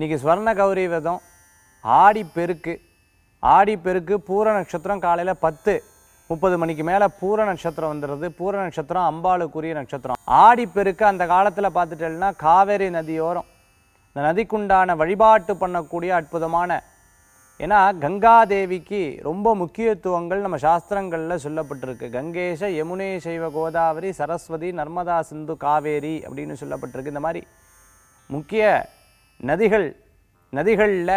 இன்றைக்கி ஸ்வர்ண கௌரி விதம் ஆடி பெருக்கு ஆடி பெருக்கு பூர நட்சத்திரம் காலையில் பத்து முப்பது மணிக்கு மேலே பூர நட்சத்திரம் வந்துடுது பூர நட்சத்திரம் அம்பாளுக்குரிய நட்சத்திரம் ஆடி பெருக்கு அந்த காலத்தில் பார்த்துட்டேன்னா காவேரி நதியோரம் இந்த நதிக்குண்டான வழிபாட்டு பண்ணக்கூடிய அற்புதமான ஏன்னா கங்காதேவிக்கு ரொம்ப முக்கியத்துவங்கள் நம்ம சாஸ்திரங்களில் சொல்லப்பட்டிருக்கு கங்கேஷ யமுனே சைவ கோதாவரி சரஸ்வதி நர்மதா சிந்து காவேரி அப்படின்னு சொல்லப்பட்டிருக்கு இந்த மாதிரி முக்கிய நதிகள் நதிகளில்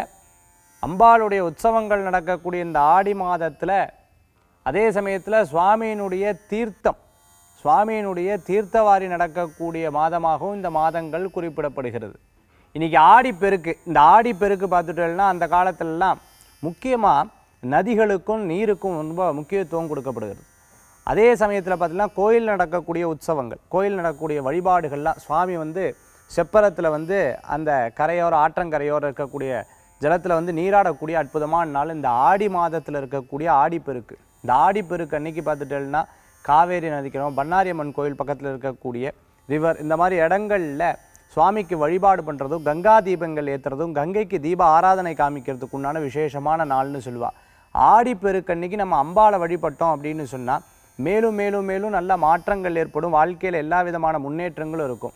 அம்பாளுடைய உற்சவங்கள் நடக்கக்கூடிய இந்த ஆடி மாதத்தில் அதே சமயத்தில் சுவாமியினுடைய தீர்த்தம் சுவாமியினுடைய தீர்த்தவாரி நடக்கக்கூடிய மாதமாகவும் இந்த மாதங்கள் குறிப்பிடப்படுகிறது இன்றைக்கி ஆடிப்பெருக்கு இந்த ஆடிப்பெருக்கு பார்த்துட்டோம்னா அந்த காலத்திலலாம் முக்கியமாக நதிகளுக்கும் நீருக்கும் ரொம்ப முக்கியத்துவம் கொடுக்கப்படுகிறது அதே சமயத்தில் பார்த்திங்கன்னா கோயில் நடக்கக்கூடிய உற்சவங்கள் கோயில் நடக்கக்கூடிய வழிபாடுகள்லாம் சுவாமி வந்து செப்பரத்தில் வந்து அந்த கரையோர ஆற்றங்கரையோரம் இருக்கக்கூடிய ஜலத்தில் வந்து நீராடக்கூடிய அற்புதமான நாள் இந்த ஆடி மாதத்தில் இருக்கக்கூடிய ஆடிப்பெருக்கு இந்த ஆடிப்பெருக்கு அன்றைக்கி பார்த்துட்டேன்னா காவேரி நதிக்கிறோம் பன்னாரியம்மன் கோயில் பக்கத்தில் இருக்கக்கூடிய ரிவர் இந்த மாதிரி இடங்களில் சுவாமிக்கு வழிபாடு பண்ணுறதும் கங்கா தீபங்கள் ஏற்றுறதும் கங்கைக்கு தீப ஆராதனை காமிக்கிறதுக்கு உண்டான விசேஷமான நாள்னு சொல்லுவாள் ஆடிப்பெருக்கன்னைக்கு நம்ம அம்பாவை வழிபட்டோம் அப்படின்னு சொன்னால் மேலும் மேலும் மேலும் நல்ல மாற்றங்கள் ஏற்படும் வாழ்க்கையில் எல்லா விதமான முன்னேற்றங்களும் இருக்கும்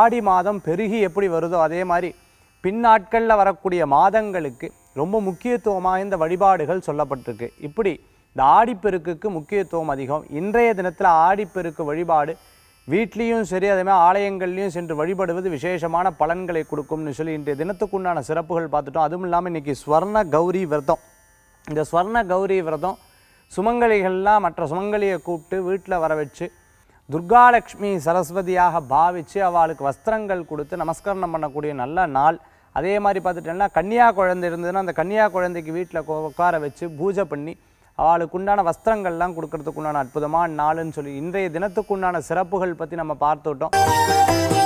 ஆடி மாதம் பெருகி எப்படி வருதோ அதே மாதிரி பின்னாட்களில் வரக்கூடிய மாதங்களுக்கு ரொம்ப முக்கியத்துவம் வாய்ந்த வழிபாடுகள் சொல்லப்பட்டிருக்கு இப்படி இந்த ஆடிப்பெருக்குக்கு முக்கியத்துவம் அதிகம் இன்றைய தினத்தில் ஆடிப்பெருக்கு வழிபாடு வீட்லேயும் சரி அதேமாதிரி ஆலயங்கள்லேயும் சென்று வழிபடுவது விசேஷமான பலன்களை கொடுக்கும்னு சொல்லி இன்றைய தினத்துக்குண்டான சிறப்புகள் பார்த்துட்டோம் அதுவும் இல்லாமல் இன்றைக்கி ஸ்வர்ண கௌரி விரதம் இந்த ஸ்வர்ண கௌரி விரதம் சுமங்கலிகள்லாம் மற்ற சுமங்கலியை கூப்பிட்டு வீட்டில் வர வச்சு துர்காலட்சுமி சரஸ்வதியாக பாவித்து அவளுக்கு வஸ்திரங்கள் கொடுத்து நமஸ்கரணம் பண்ணக்கூடிய நல்ல நாள் அதே மாதிரி பார்த்துட்டோம்னா கன்னியா குழந்தை இருந்ததுன்னா அந்த கன்னியா குழந்தைக்கு வீட்டில் உட்கார வச்சு பூஜை பண்ணி அவளுக்கு உண்டான வஸ்திரங்கள்லாம் கொடுக்கறதுக்கு உண்டான அற்புதமான நாளுன்னு சொல்லி இன்றைய தினத்துக்கு உண்டான சிறப்புகள் பற்றி நம்ம பார்த்துட்டோம்